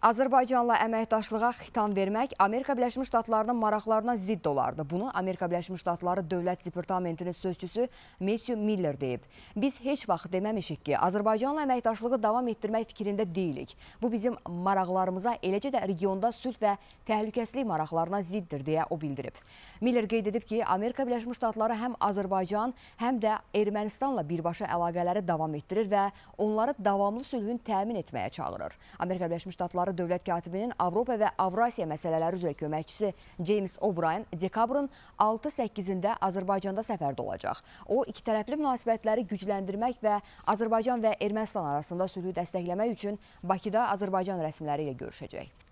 Azərbaycanla əməkdaşlığa xitam vermək Amerika Birləşmiş Ştatlarının maraqlarına zidd olardı. Bunu Amerika Birləşmiş Ştatları Dövlət Departamentinin sözçüsü Matthew Miller deyib. Biz heç vaxt deməmişik ki, Azərbaycanla əməkdaşlığı davam etdirmək fikrində deyilik. Bu bizim maraqlarımıza, eləcə də regionda sülh və təhlükəslik maraqlarına ziddir deyə o bildirib. Miller qeyd edib ki, Amerika Birləşmiş Ştatları həm Azərbaycan, həm də Ermənistanla birbaşa əlaqələri davam etdirir və onları davamlı sülhün təmin etməyə çağırır. Amerika Birləşmiş Ştatları İşləri Dövlət Katibinin Avropa və Avrasiya məsələləri üzrə köməkçisi James O'Brien dekabrın 6-8-də Azərbaycanda səfərdə olacaq. O, iki tərəfli münasibətləri gücləndirmək və Azərbaycan və Ermənistan arasında sülhü dəstəkləmək üçün Bakıda Azərbaycan rəsmiləri ilə görüşəcək.